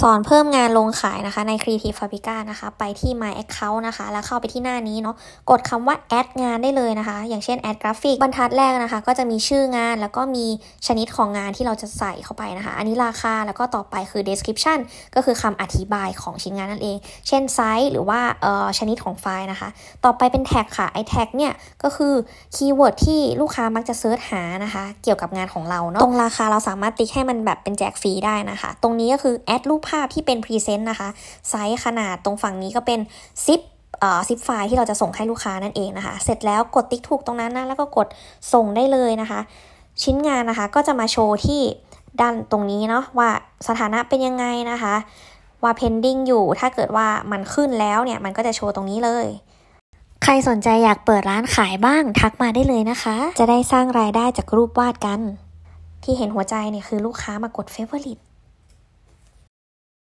สอนเพิ่มงานลงขายนะคะใน Creative Fabrica นะคะ ไปที่ My Account นะคะ แล้วเข้าไปที่หน้านี้เนาะ กดคำว่า add งานได้เลยนะคะ อย่างเช่น add graphic บรรทัดแรกนะคะ ก็จะมีชื่องาน แล้วก็มีชนิดของงานที่เราจะใส่เข้าไปนะคะ อันนี้ราคา แล้วก็ต่อไปคือ description ก็คือคำอธิบายของชิ้นงานนั่นเอง เช่นไซส์หรือว่าเอ่อชนิดของไฟล์นะคะ ต่อไปเป็นแท็กค่ะ ไอแท็กเนี่ยก็คือคีย์เวิร์ดที่ลูกค้ามักจะเซิร์ชหานะคะ เกี่ยวกับงานของเราเนาะ ตรงราคาเราสามารถติ๊กให้มันแบบเป็นแจกฟรีได้นะคะ ตรงนี้ก็คือ add รูปภาพที่เป็นพรีเซนต์นะคะ ไซส์ขนาดตรงฝั่งนี้ก็เป็นซิปซิปไฟล์ที่เราจะส่งให้ลูกค้านั่นเองนะคะ เสร็จแล้วกดติ๊กถูกตรงนั้นนะแล้วก็กดส่งได้เลยนะคะ ชิ้นงานนะคะก็จะมาโชว์ที่ด้านตรงนี้เนาะว่าสถานะเป็นยังไงนะคะ ว่า pending อยู่ถ้าเกิดว่ามันขึ้นแล้วเนี่ย มันก็จะโชว์ตรงนี้เลย ใครสนใจอยากเปิดร้านขายบ้างทักมาได้เลยนะคะ จะได้สร้างรายได้จากรูปวาดกัน ที่เห็นหัวใจเนี่ยคือลูกค้ามากด favorite